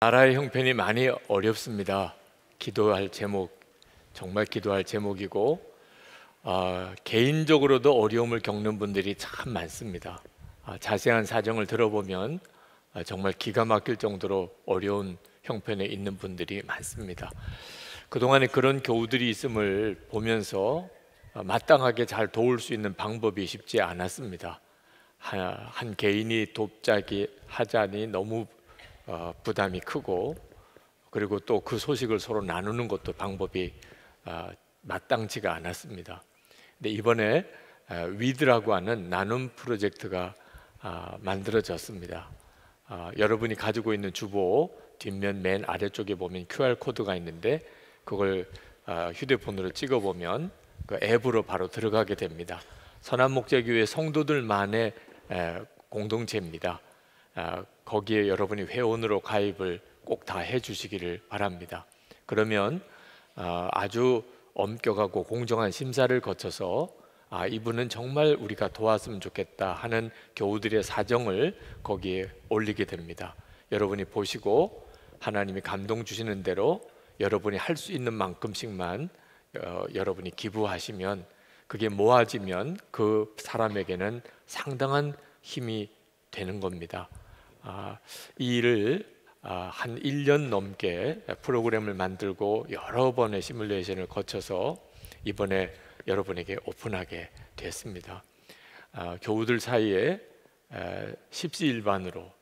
나라의 형편이 많이 어렵습니다. 기도할 제목 정말 기도할 제목이고 어, 개인적으로도 어려움을 겪는 분들이 참 많습니다. 아, 자세한 사정을 들어보면 아, 정말 기가 막힐 정도로 어려운 형편에 있는 분들이 많습니다. 그동안에 그런 교우들이 있음을 보면서 아, 마땅하게 잘 도울 수 있는 방법이 쉽지 않았습니다. 한, 한 개인이 돕자기 하자니 너무 어, 부담이 크고 그리고 또 그 소식을 서로 나누는 것도 방법이 어, 마땅치가 않았습니다. 근데 이번에 어, 위드라고 하는 나눔 프로젝트가 만들어졌습니다. 여러분이 가지고 있는 주보 뒷면 맨 아래쪽에 보면 QR 코드가 있는데 그걸 휴대폰으로 찍어 보면 그 앱으로 바로 들어가게 됩니다. 선한 목자교회 성도들만의 공동체입니다. 아, 거기에 여러분이 회원으로 가입을 꼭 다 해주시기를 바랍니다. 그러면 아, 아주 엄격하고 공정한 심사를 거쳐서 아 이분은 정말 우리가 도왔으면 좋겠다 하는 교우들의 사정을 거기에 올리게 됩니다. 여러분이 보시고 하나님이 감동 주시는 대로 여러분이 할 수 있는 만큼씩만 어, 여러분이 기부하시면 그게 모아지면 그 사람에게는 상당한 힘이 되는 겁니다. 아, 이 일을 아, 한 1년 넘게 프로그램을 만들고 여러 번의 시뮬레이션을 거쳐서 이번에 여러분에게 오픈하게 됐습니다. 아, 교우들 사이에 십시일반으로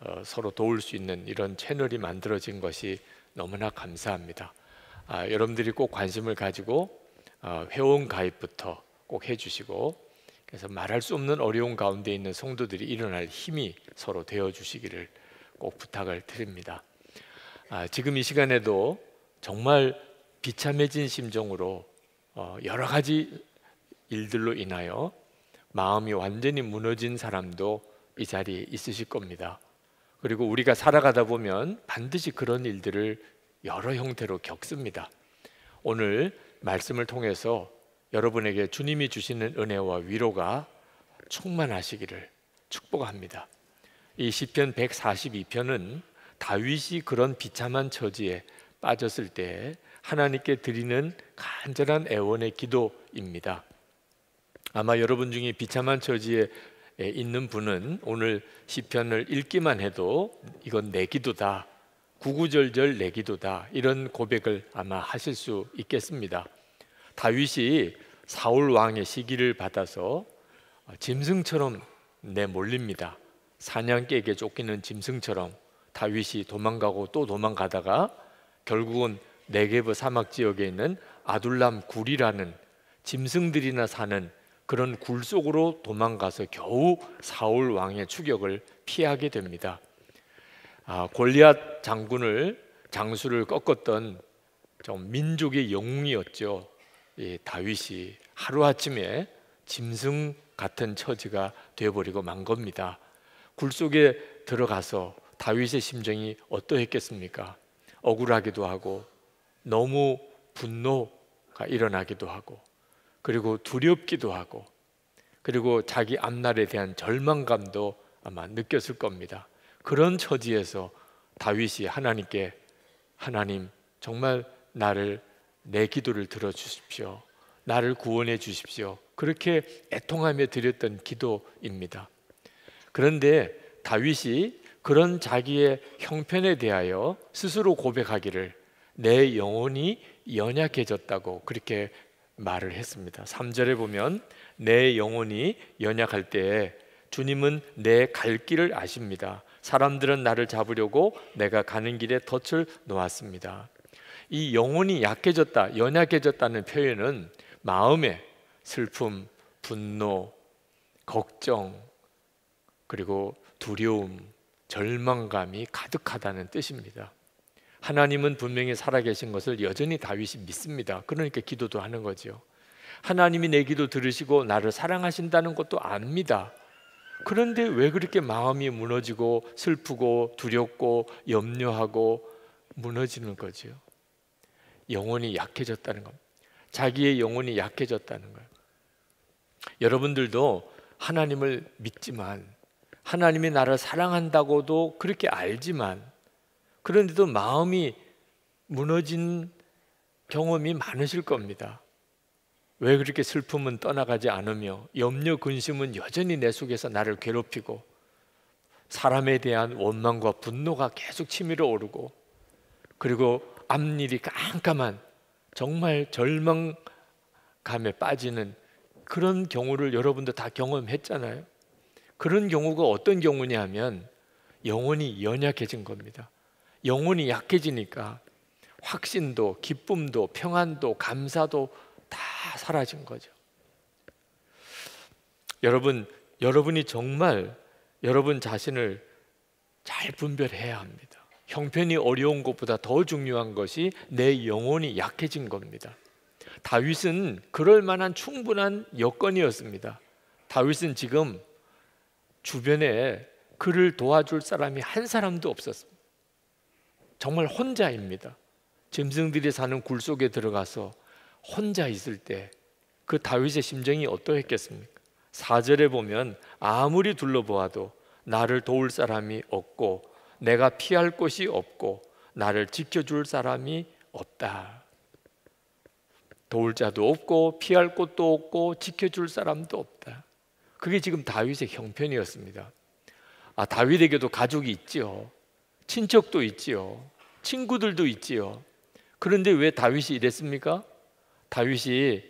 어, 서로 도울 수 있는 이런 채널이 만들어진 것이 너무나 감사합니다. 여러분들이 꼭 관심을 가지고 어, 회원 가입부터 꼭 해주시고 그래서 말할 수 없는 어려운 가운데 있는 성도들이 일어날 힘이 서로 되어 주시기를 꼭 부탁을 드립니다. 아, 지금 이 시간에도 정말 비참해진 심정으로 어, 여러 가지 일들로 인하여 마음이 완전히 무너진 사람도 이 자리에 있으실 겁니다. 그리고 우리가 살아가다 보면 반드시 그런 일들을 여러 형태로 겪습니다. 오늘 말씀을 통해서 여러분에게 주님이 주시는 은혜와 위로가 충만하시기를 축복합니다. 이 시편 142편은 다윗이 그런 비참한 처지에 빠졌을 때 하나님께 드리는 간절한 애원의 기도입니다. 아마 여러분 중에 비참한 처지에 있는 분은 오늘 시편을 읽기만 해도 이건 내 기도다. 구구절절 내 기도다. 이런 고백을 아마 하실 수 있겠습니다. 다윗이 사울 왕의 시기를 받아서 어, 짐승처럼 내몰립니다. 사냥개에게 쫓기는 짐승처럼 다윗이 도망가고 또 도망가다가 결국은 네게브 사막 지역에 있는 아둘람 굴이라는 짐승들이나 사는 그런 굴 속으로 도망가서 겨우 사울 왕의 추격을 피하게 됩니다. 아, 골리앗 장군을 장수를 꺾었던 좀 민족의 영웅이었죠. 다윗이 하루아침에 짐승 같은 처지가 되어버리고 만 겁니다. 굴 속에 들어가서 다윗의 심정이 어떠했겠습니까? 억울하기도 하고 너무 분노가 일어나기도 하고 그리고 두렵기도 하고 그리고 자기 앞날에 대한 절망감도 아마 느꼈을 겁니다. 그런 처지에서 다윗이 하나님께 하나님 정말 나를 내 기도를 들어 주십시오. 나를 구원해 주십시오. 그렇게 애통하며 드렸던 기도입니다. 그런데 다윗이 그런 자기의 형편에 대하여 스스로 고백하기를 내 영혼이 연약해졌다고 그렇게 말을 했습니다. 3절에 보면 내 영혼이 연약할 때에 주님은 내 갈 길을 아십니다. 사람들은 나를 잡으려고 내가 가는 길에 덫을 놓았습니다. 이 영혼이 약해졌다, 연약해졌다는 표현은 마음의 슬픔, 분노, 걱정, 그리고 두려움, 절망감이 가득하다는 뜻입니다. 하나님은 분명히 살아계신 것을 여전히 다윗이 믿습니다. 그러니까 기도도 하는 거죠. 하나님이 내 기도 들으시고 나를 사랑하신다는 것도 압니다. 그런데 왜 그렇게 마음이 무너지고 슬프고 두렵고 염려하고 무너지는 거지 영혼이 약해졌다는 겁니다. 자기의 영혼이 약해졌다는 거예요. 여러분들도 하나님을 믿지만 하나님이 나를 사랑한다고도 그렇게 알지만 그런데도 마음이 무너진 경험이 많으실 겁니다. 왜 그렇게 슬픔은 떠나가지 않으며 염려 근심은 여전히 내 속에서 나를 괴롭히고 사람에 대한 원망과 분노가 계속 치밀어 오르고 그리고 앞일이 깜깜한 정말 절망감에 빠지는 그런 경우를 여러분도 다 경험했잖아요. 그런 경우가 어떤 경우냐 면 영혼이 연약해진 겁니다. 영혼이 약해지니까 확신도 기쁨도 평안도 감사도 다 사라진 거죠. 여러분, 여러분이 정말 여러분 자신을 잘 분별해야 합니다. 형편이 어려운 것보다 더 중요한 것이 내 영혼이 약해진 겁니다. 다윗은 그럴 만한 충분한 여건이었습니다. 다윗은 지금 주변에 그를 도와줄 사람이 한 사람도 없었습니다. 정말 혼자입니다. 짐승들이 사는 굴 속에 들어가서 혼자 있을 때 그 다윗의 심정이 어떠했겠습니까? 4절에 보면 아무리 둘러보아도 나를 도울 사람이 없고 내가 피할 곳이 없고 나를 지켜줄 사람이 없다. 도울 자도 없고 피할 곳도 없고 지켜줄 사람도 없다. 그게 지금 다윗의 형편이었습니다. 아, 다윗에게도 가족이 있지요. 친척도 있지요. 친구들도 있지요. 그런데 왜 다윗이 이랬습니까? 다윗이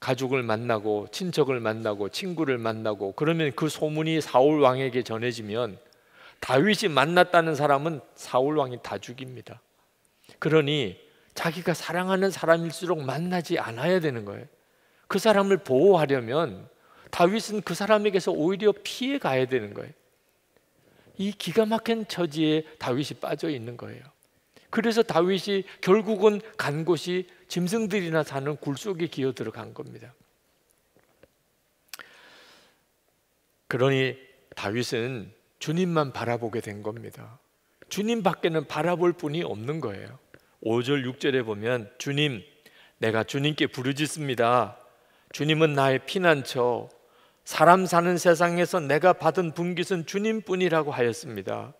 가족을 만나고 친척을 만나고 친구를 만나고 그러면 그 소문이 사울 왕에게 전해지면 다윗이 만났다는 사람은 사울 왕이 다 죽입니다. 그러니 자기가 사랑하는 사람일수록 만나지 않아야 되는 거예요. 그 사람을 보호하려면 다윗은 그 사람에게서 오히려 피해 가야 되는 거예요. 이 기가 막힌 처지에 다윗이 빠져 있는 거예요. 그래서 다윗이 결국은 간 곳이 짐승들이나 사는 굴 속에 기어 들어간 겁니다. 그러니 다윗은 주님만 바라보게 된 겁니다. 주님 밖에는 바라볼 분이 없는 거예요. 5절 6절에 보면 주님 내가 주님께 부르짖습니다. 주님은 나의 피난처 사람 사는 세상에서 내가 받은 분깃은 주님뿐이라고 하였습니다.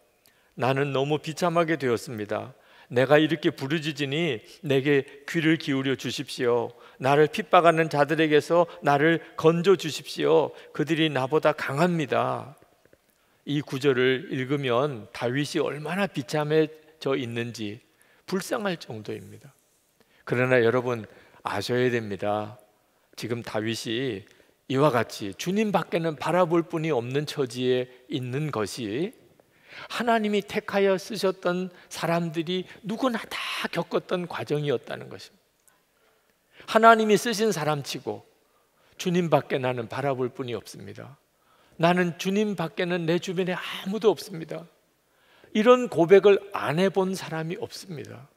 나는 너무 비참하게 되었습니다. 내가 이렇게 부르짖으니 내게 귀를 기울여 주십시오. 나를 핍박하는 자들에게서 나를 건져 주십시오. 그들이 나보다 강합니다. 이 구절을 읽으면 다윗이 얼마나 비참해져 있는지 불쌍할 정도입니다. 그러나 여러분 아셔야 됩니다. 지금 다윗이 이와 같이 주님 밖에는 바라볼 분이 없는 처지에 있는 것이 하나님이 택하여 쓰셨던 사람들이 누구나 다 겪었던 과정이었다는 것입니다. 하나님이 쓰신 사람치고 주님 밖에 나는 바라볼 분이 없습니다. 나는 주님 밖에는 내 주변에 아무도 없습니다. 이런 고백을 안 해본 사람이 없습니다.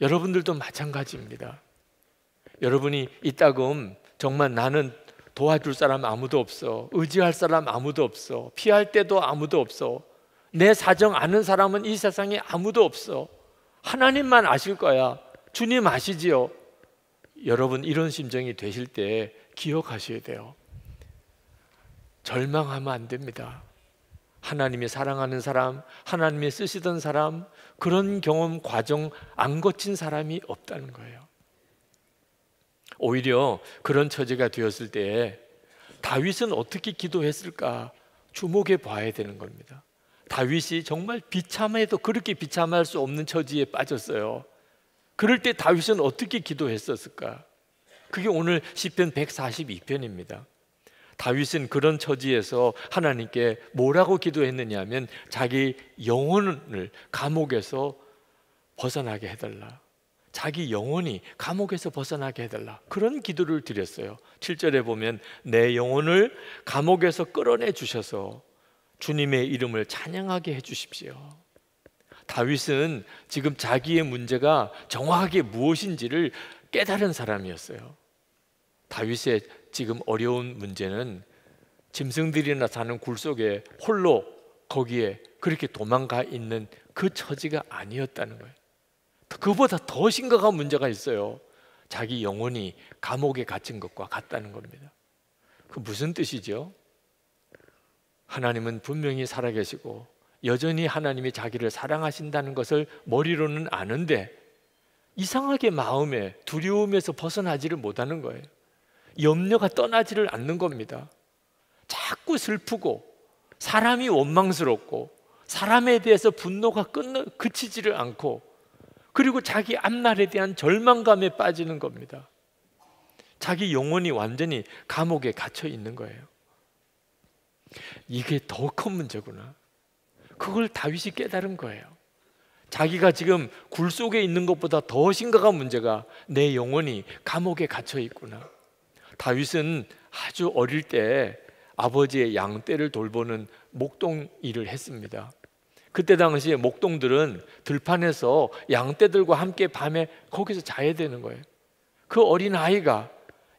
여러분들도 마찬가지입니다. 여러분이 이따금 정말 나는 도와줄 사람 아무도 없어. 의지할 사람 아무도 없어. 피할 때도 아무도 없어. 내 사정 아는 사람은 이 세상에 아무도 없어. 하나님만 아실 거야. 주님 아시지요? 여러분 이런 심정이 되실 때 기억하셔야 돼요. 절망하면 안 됩니다. 하나님이 사랑하는 사람, 하나님이 쓰시던 사람, 그런 경험 과정 안 거친 사람이 없다는 거예요. 오히려 그런 처지가 되었을 때 다윗은 어떻게 기도했을까 주목해 봐야 되는 겁니다. 다윗이 정말 비참해도 그렇게 비참할 수 없는 처지에 빠졌어요. 그럴 때 다윗은 어떻게 기도했었을까? 그게 오늘 시편 142편입니다. 다윗은 그런 처지에서 하나님께 뭐라고 기도했느냐면 하 자기 영혼을 감옥에서 벗어나게 해달라. 자기 영혼이 감옥에서 벗어나게 해달라. 그런 기도를 드렸어요. 7절에 보면 내 영혼을 감옥에서 끌어내 주셔서 주님의 이름을 찬양하게 해 주십시오. 다윗은 지금 자기의 문제가 정확하게 무엇인지를 깨달은 사람이었어요. 다윗의 지금 어려운 문제는 짐승들이나 사는 굴 속에 홀로 거기에 그렇게 도망가 있는 그 처지가 아니었다는 거예요. 그보다 더 심각한 문제가 있어요. 자기 영혼이 감옥에 갇힌 것과 같다는 겁니다. 그 무슨 뜻이죠? 하나님은 분명히 살아계시고 여전히 하나님이 자기를 사랑하신다는 것을 머리로는 아는데 이상하게 마음에 두려움에서 벗어나지를 못하는 거예요. 염려가 떠나지를 않는 겁니다. 자꾸 슬프고 사람이 원망스럽고 사람에 대해서 분노가 끊 그치지를 않고 그리고 자기 앞날에 대한 절망감에 빠지는 겁니다. 자기 영혼이 완전히 감옥에 갇혀 있는 거예요. 이게 더 큰 문제구나. 그걸 다윗이 깨달은 거예요. 자기가 지금 굴 속에 있는 것보다 더 심각한 문제가 내 영혼이 감옥에 갇혀 있구나. 다윗은 아주 어릴 때 아버지의 양떼를 돌보는 목동 일을 했습니다. 그때 당시에 목동들은 들판에서 양떼들과 함께 밤에 거기서 자야 되는 거예요. 그 어린 아이가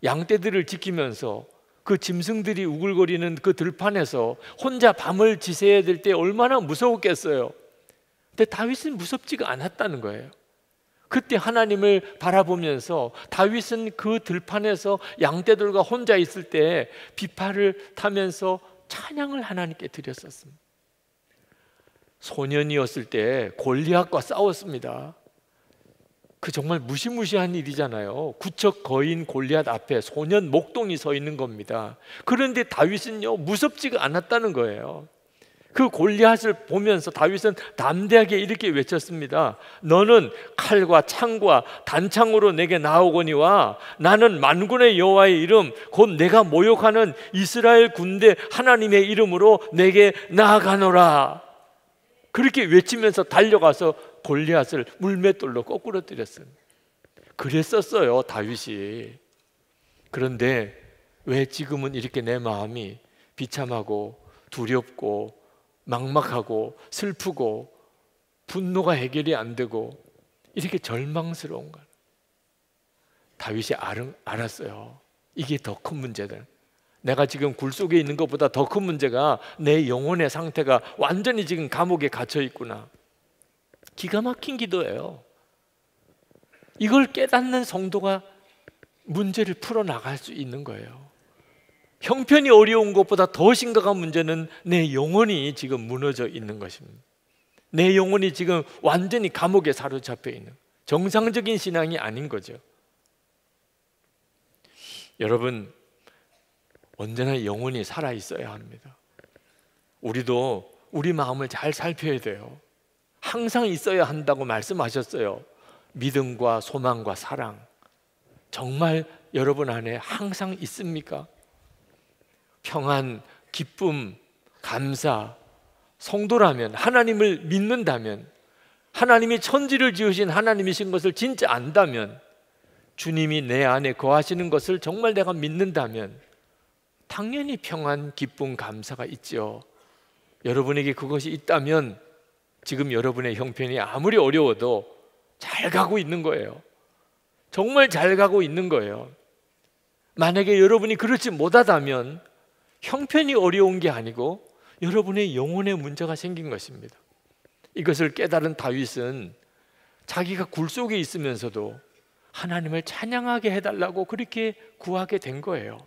양떼들을 지키면서 그 짐승들이 우글거리는 그 들판에서 혼자 밤을 지새야 될 때 얼마나 무서웠겠어요. 근데 다윗은 무섭지가 않았다는 거예요. 그때 하나님을 바라보면서 다윗은 그 들판에서 양떼들과 혼자 있을 때 비파를 타면서 찬양을 하나님께 드렸었습니다. 소년이었을 때 골리앗과 싸웠습니다. 그 정말 무시무시한 일이잖아요. 구척 거인 골리앗 앞에 소년 목동이 서 있는 겁니다. 그런데 다윗은요 무섭지가 않았다는 거예요. 그 골리앗을 보면서 다윗은 담대하게 이렇게 외쳤습니다. 너는 칼과 창과 단창으로 내게 나오거니와 나는 만군의 여호와의 이름 곧 내가 모욕하는 이스라엘 군대 하나님의 이름으로 내게 나아가노라. 그렇게 외치면서 달려가서 골리앗을 물맷돌로 거꾸로 뜨렸습니 그랬었어요, 다윗이. 그런데 왜 지금은 이렇게 내 마음이 비참하고 두렵고 막막하고 슬프고 분노가 해결이 안 되고 이렇게 절망스러운 걸 다윗이 알았어요. 이게 더 큰 문제들. 내가 지금 굴 속에 있는 것보다 더 큰 문제가 내 영혼의 상태가 완전히 지금 감옥에 갇혀 있구나. 기가 막힌 기도예요. 이걸 깨닫는 성도가 문제를 풀어나갈 수 있는 거예요. 형편이 어려운 것보다 더 심각한 문제는 내 영혼이 지금 무너져 있는 것입니다. 내 영혼이 지금 완전히 감옥에 사로잡혀 있는 정상적인 신앙이 아닌 거죠. 여러분 언제나 영혼이 살아 있어야 합니다. 우리도 우리 마음을 잘 살펴야 돼요. 항상 있어야 한다고 말씀하셨어요. 믿음과 소망과 사랑 정말 여러분 안에 항상 있습니까? 평안, 기쁨, 감사, 성도라면 하나님을 믿는다면 하나님이 천지를 지으신 하나님이신 것을 진짜 안다면 주님이 내 안에 거하시는 것을 정말 내가 믿는다면 당연히 평안, 기쁨, 감사가 있죠. 여러분에게 그것이 있다면 지금 여러분의 형편이 아무리 어려워도 잘 가고 있는 거예요. 정말 잘 가고 있는 거예요. 만약에 여러분이 그렇지 못하다면 형편이 어려운 게 아니고 여러분의 영혼에 문제가 생긴 것입니다. 이것을 깨달은 다윗은 자기가 굴 속에 있으면서도 하나님을 찬양하게 해달라고 그렇게 구하게 된 거예요.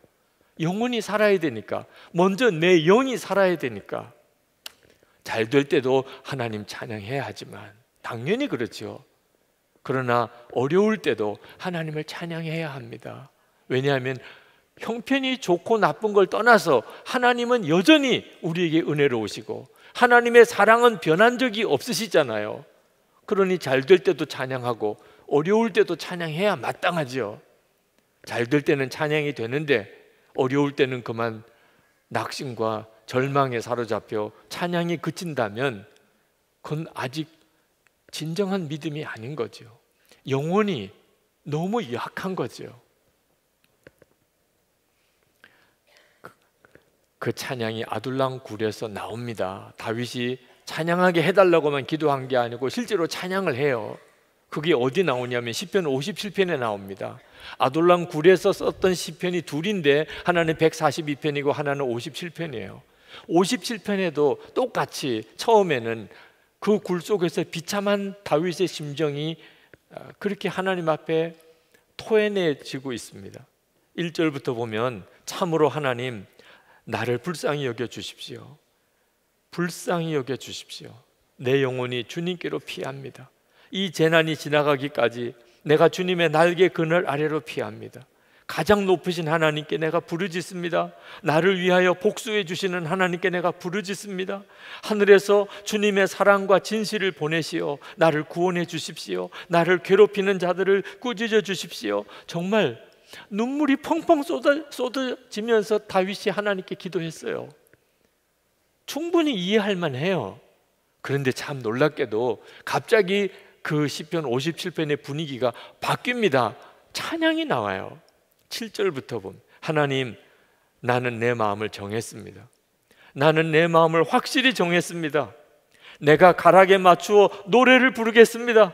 영혼이 살아야 되니까, 먼저 내 영이 살아야 되니까. 잘 될 때도 하나님 찬양해야 하지만, 당연히 그렇죠. 그러나 어려울 때도 하나님을 찬양해야 합니다. 왜냐하면 형편이 좋고 나쁜 걸 떠나서 하나님은 여전히 우리에게 은혜로우시고 하나님의 사랑은 변한 적이 없으시잖아요. 그러니 잘 될 때도 찬양하고 어려울 때도 찬양해야 마땅하지요. 잘 될 때는 찬양이 되는데 어려울 때는 그만 낙심과 절망에 사로잡혀 찬양이 그친다면 그건 아직 진정한 믿음이 아닌 거죠. 영혼이 너무 약한 거죠. 그 찬양이 아둘랑굴에서 나옵니다. 다윗이 찬양하게 해달라고만 기도한 게 아니고 실제로 찬양을 해요. 그게 어디 나오냐면 시편 57편에 나옵니다. 아둘랑굴에서 썼던 시편이 둘인데 하나는 142편이고 하나는 57편이에요. 57편에도 똑같이 처음에는 그 굴 속에서 비참한 다윗의 심정이 아, 그렇게 하나님 앞에 토해내지고 있습니다. 1절부터 보면 참으로 하나님 나를 불쌍히 여겨 주십시오. 불쌍히 여겨 주십시오. 내 영혼이 주님께로 피합니다. 이 재난이 지나가기까지 내가 주님의 날개 그늘 아래로 피합니다. 가장 높으신 하나님께 내가 부르짖습니다. 나를 위하여 복수해 주시는 하나님께 내가 부르짖습니다. 하늘에서 주님의 사랑과 진실을 보내시어 나를 구원해 주십시오. 나를 괴롭히는 자들을 꾸짖어 주십시오. 정말 눈물이 펑펑 쏟아, 지면서 다윗이 하나님께 기도했어요. 충분히 이해할 만해요. 그런데 참 놀랍게도 갑자기 그 시편 57편의 분위기가 바뀝니다. 찬양이 나와요. 7절부터 보 하나님 나는 내 마음을 정했습니다. 나는 내 마음을 확실히 정했습니다. 내가 가락에 맞추어 노래를 부르겠습니다.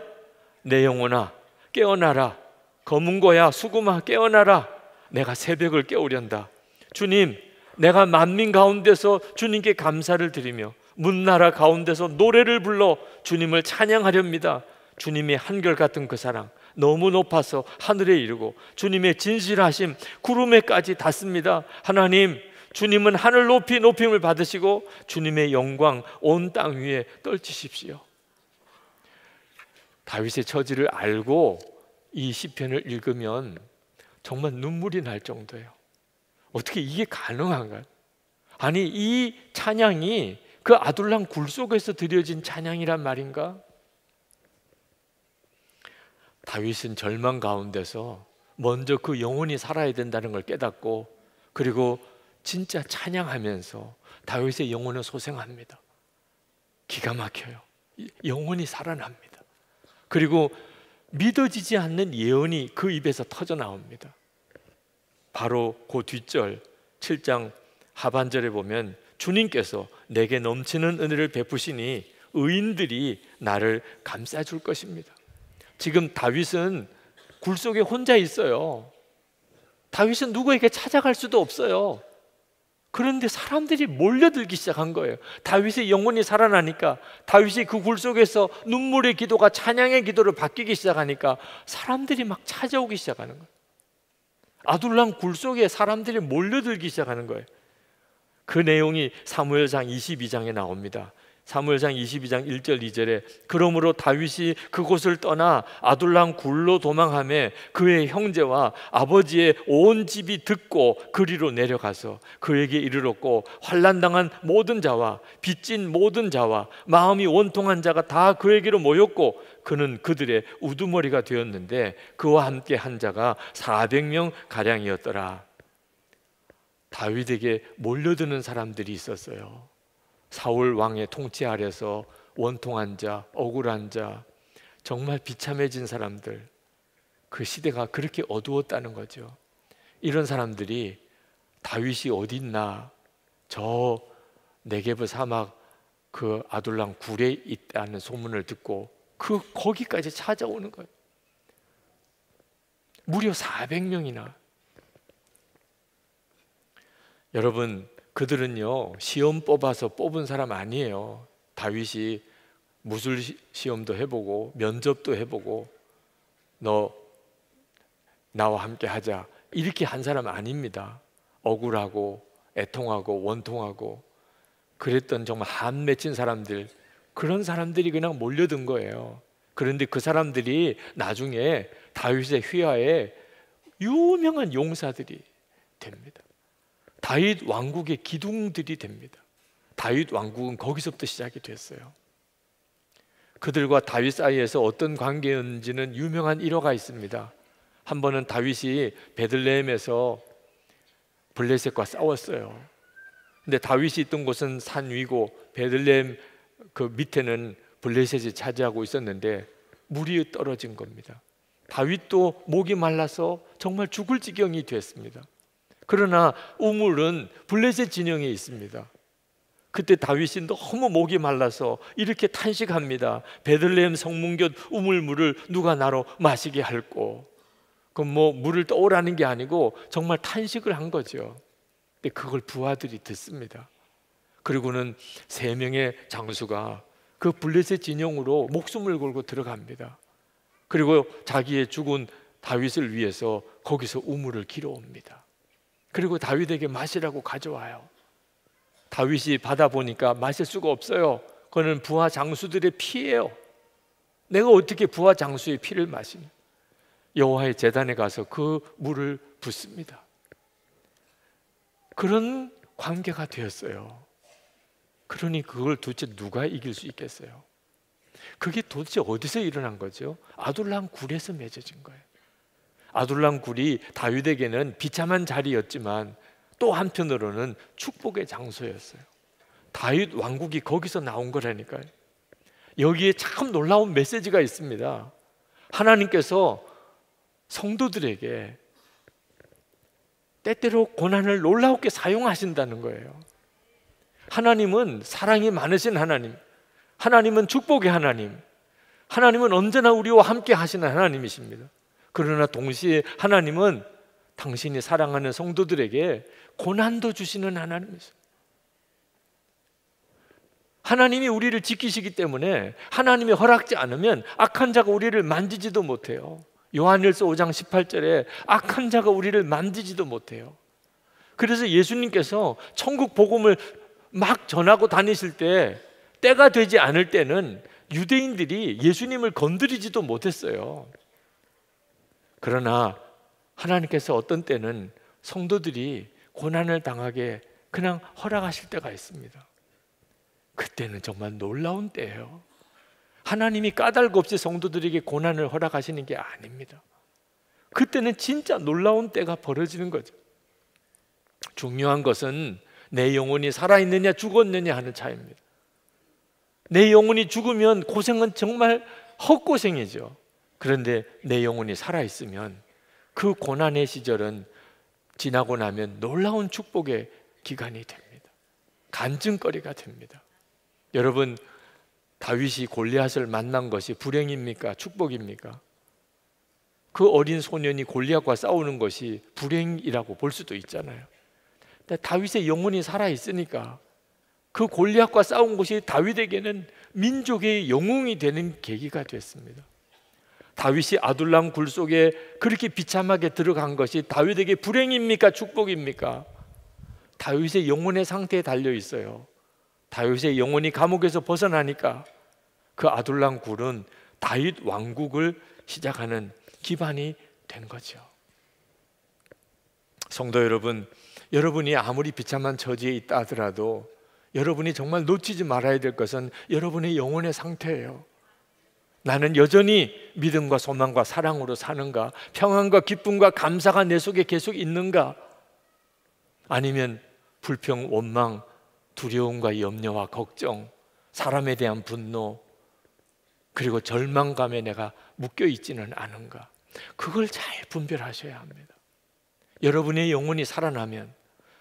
내 영혼아 깨어나라. 검은 거야 수고마 깨어나라 내가 새벽을 깨우련다 주님 내가 만민 가운데서 주님께 감사를 드리며 문나라 가운데서 노래를 불러 주님을 찬양하렵니다 주님의 한결같은 그 사랑 너무 높아서 하늘에 이르고 주님의 진실하심 구름에까지 닿습니다 하나님 주님은 하늘 높이 높임을 받으시고 주님의 영광 온 땅 위에 떨치십시오 다윗의 처지를 알고 이 시편을 읽으면 정말 눈물이 날 정도예요. 어떻게 이게 가능한가 아니 이 찬양이 그 아둘람 굴 속에서 드려진 찬양이란 말인가? 다윗은 절망 가운데서 먼저 그 영혼이 살아야 된다는 걸 깨닫고 그리고 진짜 찬양하면서 다윗의 영혼을 소생합니다. 기가 막혀요. 영혼이 살아납니다. 그리고 믿어지지 않는 예언이 그 입에서 터져 나옵니다. 바로 그 뒷절 7장 하반절에 보면 주님께서 내게 넘치는 은혜를 베푸시니 의인들이 나를 감싸 줄 것입니다. 지금 다윗은 굴 속에 혼자 있어요. 다윗은 누구에게 찾아갈 수도 없어요. 그런데 사람들이 몰려들기 시작한 거예요. 다윗의 영혼이 살아나니까 다윗이 그 굴 속에서 눈물의 기도가 찬양의 기도로 바뀌기 시작하니까 사람들이 막 찾아오기 시작하는 거예요. 아둘람 굴 속에 사람들이 몰려들기 시작하는 거예요. 그 내용이 사무엘상 22장에 나옵니다. 사무엘상 22장 1절 2절에 그러므로 다윗이 그곳을 떠나 아둘람 굴로 도망함에 그의 형제와 아버지의 온 집이 듣고 그리로 내려가서 그에게 이르렀고 환란당한 모든 자와 빚진 모든 자와 마음이 원통한 자가 다 그에게로 모였고 그는 그들의 우두머리가 되었는데 그와 함께 한 자가 400명 가량이었더라 다윗에게 몰려드는 사람들이 있었어요 사울 왕의 통치 아래서 원통한 자, 억울한 자, 정말 비참해진 사람들 그 시대가 그렇게 어두웠다는 거죠. 이런 사람들이 다윗이 어디 있나 저 네게브 사막 그아둘랑 굴에 있다는 소문을 듣고 그 거기까지 찾아오는 거예요. 무려 400명이나 여러분 그들은요 시험 뽑아서 뽑은 사람 아니에요. 다윗이 무술 시험도 해보고 면접도 해보고 너 나와 함께 하자 이렇게 한 사람 아닙니다. 억울하고 애통하고 원통하고 그랬던 정말 한 맺힌 사람들 그런 사람들이 그냥 몰려든 거예요. 그런데 그 사람들이 나중에 다윗의 휘하에 유명한 용사들이 됩니다. 다윗 왕국의 기둥들이 됩니다. 다윗 왕국은 거기서부터 시작이 됐어요. 그들과 다윗 사이에서 어떤 관계였는지는 유명한 일화가 있습니다. 한 번은 다윗이 베들레헴에서 블레셋과 싸웠어요. 근데 다윗이 있던 곳은 산 위고 베들레헴 그 밑에는 블레셋이 차지하고 있었는데 물이 떨어진 겁니다. 다윗도 목이 말라서 정말 죽을 지경이 됐습니다. 그러나 우물은 블레셋 진영에 있습니다. 그때 다윗이 너무 목이 말라서 이렇게 탄식합니다. 베들레헴 성문곁 우물물을 누가 나로 마시게 할꼬. 그 뭐 물을 떠오라는 게 아니고 정말 탄식을 한 거죠. 근데 그걸 부하들이 듣습니다. 그리고는 세 명의 장수가 그 블레셋 진영으로 목숨을 걸고 들어갑니다. 그리고 자기의 죽은 다윗을 위해서 거기서 우물을 길어옵니다. 그리고 다윗에게 마시라고 가져와요. 다윗이 받아 보니까 마실 수가 없어요. 그거는 부하 장수들의 피예요. 내가 어떻게 부하 장수의 피를 마시냐? 여호와의 제단에 가서 그 물을 붓습니다. 그런 관계가 되었어요. 그러니 그걸 도대체 누가 이길 수 있겠어요? 그게 도대체 어디서 일어난 거죠? 아둘람 굴에서 맺어진 거예요. 아둘람 굴이 다윗에게는 비참한 자리였지만 또 한편으로는 축복의 장소였어요. 다윗 왕국이 거기서 나온 거라니까요. 여기에 참 놀라운 메시지가 있습니다. 하나님께서 성도들에게 때때로 고난을 놀라웠게 사용하신다는 거예요. 하나님은 사랑이 많으신 하나님, 하나님은 축복의 하나님, 하나님은 언제나 우리와 함께 하시는 하나님이십니다. 그러나 동시에 하나님은 당신이 사랑하는 성도들에게 고난도 주시는 하나님이세요. 하나님이 우리를 지키시기 때문에 하나님이 허락지 않으면 악한 자가 우리를 만지지도 못해요. 요한일서 5장 18절에 악한 자가 우리를 만지지도 못해요. 그래서 예수님께서 천국 복음을 막 전하고 다니실 때 때가 되지 않을 때는 유대인들이 예수님을 건드리지도 못했어요. 그러나 하나님께서 어떤 때는 성도들이 고난을 당하게 그냥 허락하실 때가 있습니다. 그때는 정말 놀라운 때예요. 하나님이 까닭 없이 성도들에게 고난을 허락하시는 게 아닙니다. 그때는 진짜 놀라운 때가 벌어지는 거죠. 중요한 것은 내 영혼이 살아있느냐 죽었느냐 하는 차이입니다. 내 영혼이 죽으면 고생은 정말 헛고생이죠. 그런데 내 영혼이 살아있으면 그 고난의 시절은 지나고 나면 놀라운 축복의 기간이 됩니다. 간증거리가 됩니다. 여러분 다윗이 골리앗을 만난 것이 불행입니까? 축복입니까? 그 어린 소년이 골리앗과 싸우는 것이 불행이라고 볼 수도 있잖아요. 다윗의 영혼이 살아 있으니까 그 골리앗과 싸운 것이 다윗에게는 민족의 영웅이 되는 계기가 됐습니다. 다윗이 아둘람 굴 속에 그렇게 비참하게 들어간 것이 다윗에게 불행입니까 축복입니까? 다윗의 영혼의 상태에 달려 있어요. 다윗의 영혼이 감옥에서 벗어나니까 그 아둘람 굴은 다윗 왕국을 시작하는 기반이 된 거죠. 성도 여러분, 여러분이 아무리 비참한 처지에 있다 하더라도 여러분이 정말 놓치지 말아야 될 것은 여러분의 영혼의 상태예요. 나는 여전히 믿음과 소망과 사랑으로 사는가? 평안과 기쁨과 감사가 내 속에 계속 있는가? 아니면 불평, 원망, 두려움과 염려와 걱정, 사람에 대한 분노, 그리고 절망감에 내가 묶여 있지는 않은가? 그걸 잘 분별하셔야 합니다. 여러분의 영혼이 살아나면,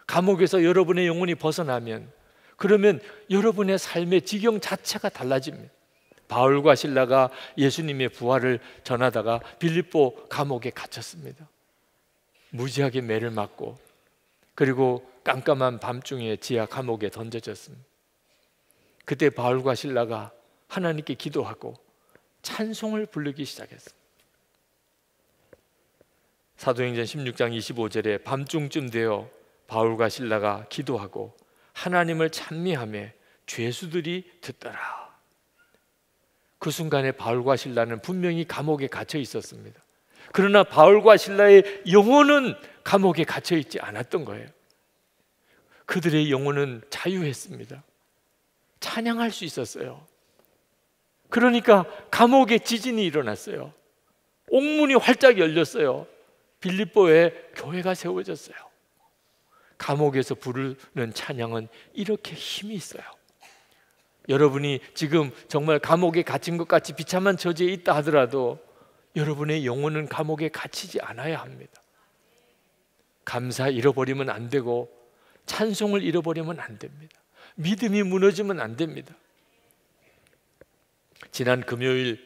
감옥에서 여러분의 영혼이 벗어나면, 그러면 여러분의 삶의 지경 자체가 달라집니다. 바울과 신라가 예수님의 부활을 전하다가 빌립보 감옥에 갇혔습니다. 무지하게 매를 맞고 그리고 깜깜한 밤중에 지하 감옥에 던져졌습니다. 그때 바울과 신라가 하나님께 기도하고 찬송을 부르기 시작했습니다. 사도행전 16장 25절에 밤중쯤 되어 바울과 신라가 기도하고 하나님을 찬미하며 죄수들이 듣더라. 그 순간에 바울과 신라는 분명히 감옥에 갇혀 있었습니다. 그러나 바울과 신라의 영혼은 감옥에 갇혀 있지 않았던 거예요. 그들의 영혼은 자유했습니다. 찬양할 수 있었어요. 그러니까 감옥에 지진이 일어났어요. 옥문이 활짝 열렸어요. 빌립보에 교회가 세워졌어요. 감옥에서 부르는 찬양은 이렇게 힘이 있어요. 여러분이 지금 정말 감옥에 갇힌 것 같이 비참한 처지에 있다 하더라도 여러분의 영혼은 감옥에 갇히지 않아야 합니다. 감사 잃어버리면 안 되고 찬송을 잃어버리면 안 됩니다. 믿음이 무너지면 안 됩니다. 지난 금요일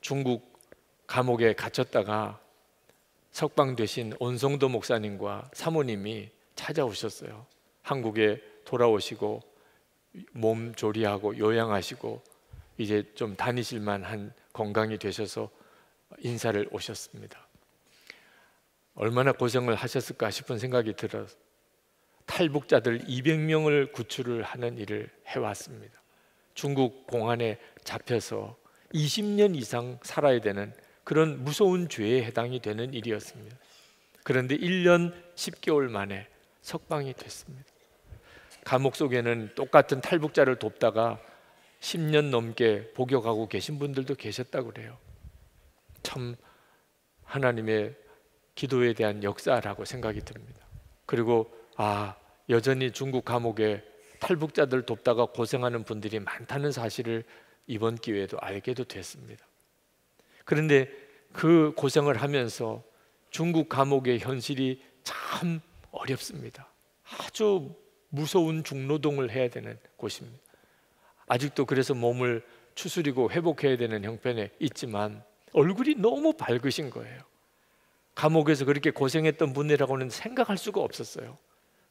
중국 감옥에 갇혔다가 석방 되신 온성도 목사님과 사모님이 찾아오셨어요. 한국에 돌아오시고 몸 조리하고 요양하시고 이제 좀 다니실만한 건강이 되셔서 인사를 오셨습니다. 얼마나 고생을 하셨을까 싶은 생각이 들어 탈북자들 200명을 구출을 하는 일을 해왔습니다. 중국 공안에 잡혀서 20년 이상 살아야 되는 그런 무서운 죄에 해당이 되는 일이었습니다. 그런데 1년 10개월 만에 석방이 됐습니다. 감옥 속에는 똑같은 탈북자를 돕다가 10년 넘게 복역하고 계신 분들도 계셨다고 그래요. 참 하나님의 기도에 대한 역사라고 생각이 듭니다. 그리고 아, 여전히 중국 감옥에 탈북자들 돕다가 고생하는 분들이 많다는 사실을 이번 기회에도 알게도 됐습니다. 그런데 그 고생을 하면서 중국 감옥의 현실이 참 어렵습니다. 아주 무서운 중노동을 해야 되는 곳입니다. 아직도 그래서 몸을 추스리고 회복해야 되는 형편에 있지만 얼굴이 너무 밝으신 거예요. 감옥에서 그렇게 고생했던 분이라고는 생각할 수가 없었어요.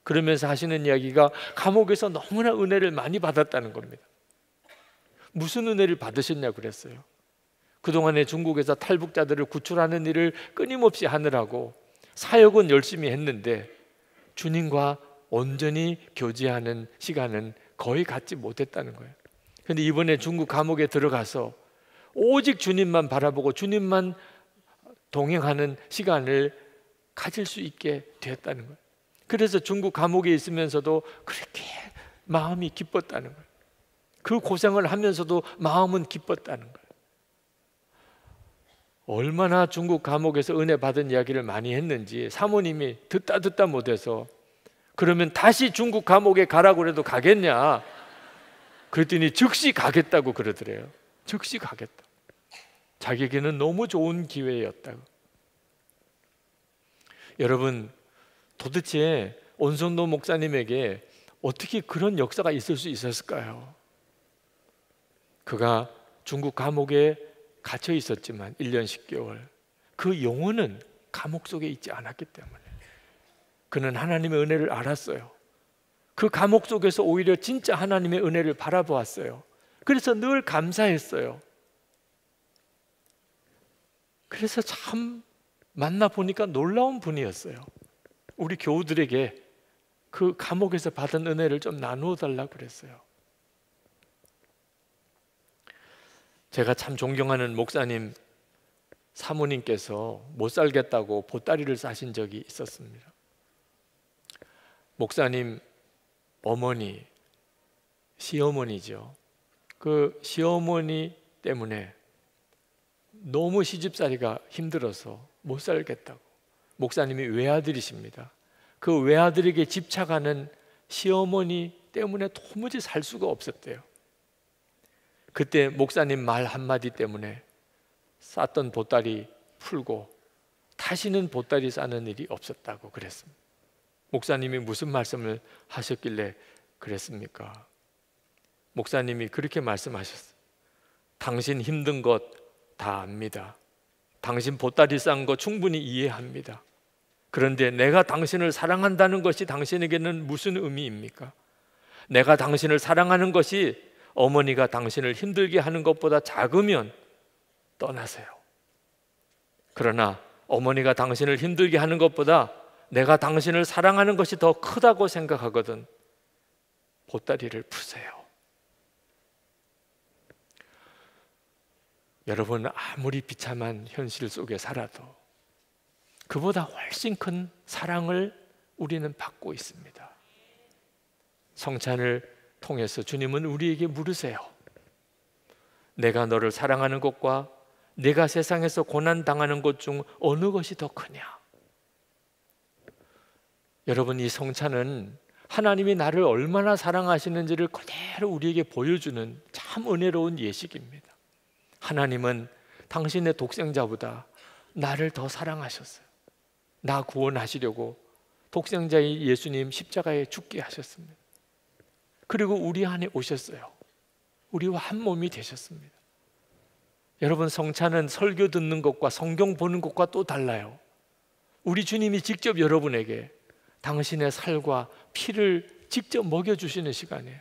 그러면서 하시는 이야기가 감옥에서 너무나 은혜를 많이 받았다는 겁니다. 무슨 은혜를 받으셨냐 그랬어요. 그동안에 중국에서 탈북자들을 구출하는 일을 끊임없이 하느라고 사역은 열심히 했는데 주님과 온전히 교제하는 시간은 거의 갖지 못했다는 거예요. 근데 이번에 중국 감옥에 들어가서 오직 주님만 바라보고 주님만 동행하는 시간을 가질 수 있게 되었다는 거예요. 그래서 중국 감옥에 있으면서도 그렇게 마음이 기뻤다는 거예요. 그 고생을 하면서도 마음은 기뻤다는 거예요. 얼마나 중국 감옥에서 은혜 받은 이야기를 많이 했는지 사모님이 듣다 듣다 못해서 그러면 다시 중국 감옥에 가라고 해도 가겠냐? 그랬더니 즉시 가겠다고 그러더래요. 즉시 가겠다. 자기에게는 너무 좋은 기회였다고. 여러분, 도대체 온성도 목사님에게 어떻게 그런 역사가 있을 수 있었을까요? 그가 중국 감옥에 갇혀 있었지만 1년 10개월 그 영혼은 감옥 속에 있지 않았기 때문에 그는 하나님의 은혜를 알았어요. 그 감옥 속에서 오히려 진짜 하나님의 은혜를 바라보았어요. 그래서 늘 감사했어요. 그래서 참 만나보니까 놀라운 분이었어요. 우리 교우들에게 그 감옥에서 받은 은혜를 좀 나누어 달라고 그랬어요. 제가 참 존경하는 목사님 사모님께서 못 살겠다고 보따리를 싸신 적이 있었습니다. 목사님 어머니 시어머니죠. 그 시어머니 때문에 너무 시집살이가 힘들어서 못 살겠다고 목사님이 외아들이십니다. 그 외아들에게 집착하는 시어머니 때문에 도무지 살 수가 없었대요. 그때 목사님 말 한마디 때문에 쌌던 보따리 풀고 다시는 보따리 싸는 일이 없었다고 그랬습니다. 목사님이 무슨 말씀을 하셨길래 그랬습니까? 목사님이 그렇게 말씀하셨어요. 당신 힘든 것 다 압니다. 당신 보따리 싼 거 충분히 이해합니다. 그런데 내가 당신을 사랑한다는 것이 당신에게는 무슨 의미입니까? 내가 당신을 사랑하는 것이 어머니가 당신을 힘들게 하는 것보다 작으면 떠나세요. 그러나 어머니가 당신을 힘들게 하는 것보다 내가 당신을 사랑하는 것이 더 크다고 생각하거든 보따리를 푸세요. 여러분 아무리 비참한 현실 속에 살아도 그보다 훨씬 큰 사랑을 우리는 받고 있습니다. 성찬을 통해서 주님은 우리에게 물으세요. 내가 너를 사랑하는 것과 내가 세상에서 고난 당하는 것 중 어느 것이 더 크냐? 여러분 이 성찬은 하나님이 나를 얼마나 사랑하시는지를 그대로 우리에게 보여주는 참 은혜로운 예식입니다. 하나님은 당신의 독생자보다 나를 더 사랑하셨어요. 나 구원하시려고 독생자인 예수님 십자가에 죽게 하셨습니다. 그리고 우리 안에 오셨어요. 우리와 한 몸이 되셨습니다. 여러분 성찬은 설교 듣는 것과 성경 보는 것과 또 달라요. 우리 주님이 직접 여러분에게 당신의 살과 피를 직접 먹여주시는 시간이에요.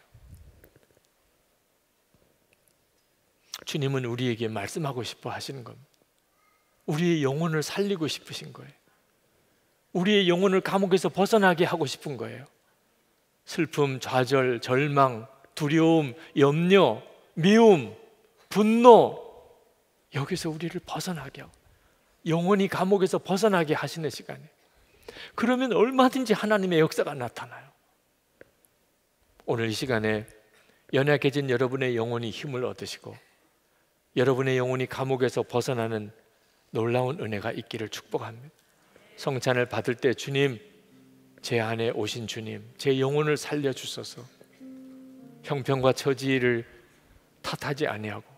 주님은 우리에게 말씀하고 싶어 하시는 겁니다. 우리의 영혼을 살리고 싶으신 거예요. 우리의 영혼을 감옥에서 벗어나게 하고 싶은 거예요. 슬픔, 좌절, 절망, 두려움, 염려, 미움, 분노, 여기서 우리를 벗어나게 하고, 영혼이 감옥에서 벗어나게 하시는 시간이에요. 그러면 얼마든지 하나님의 역사가 나타나요. 오늘 이 시간에 연약해진 여러분의 영혼이 힘을 얻으시고 여러분의 영혼이 감옥에서 벗어나는 놀라운 은혜가 있기를 축복합니다. 성찬을 받을 때 주님, 제 안에 오신 주님, 제 영혼을 살려 주소서. 형편과 처지를 탓하지 아니하고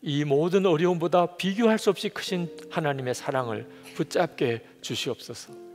이 모든 어려움보다 비교할 수 없이 크신 하나님의 사랑을 붙잡게 주시옵소서.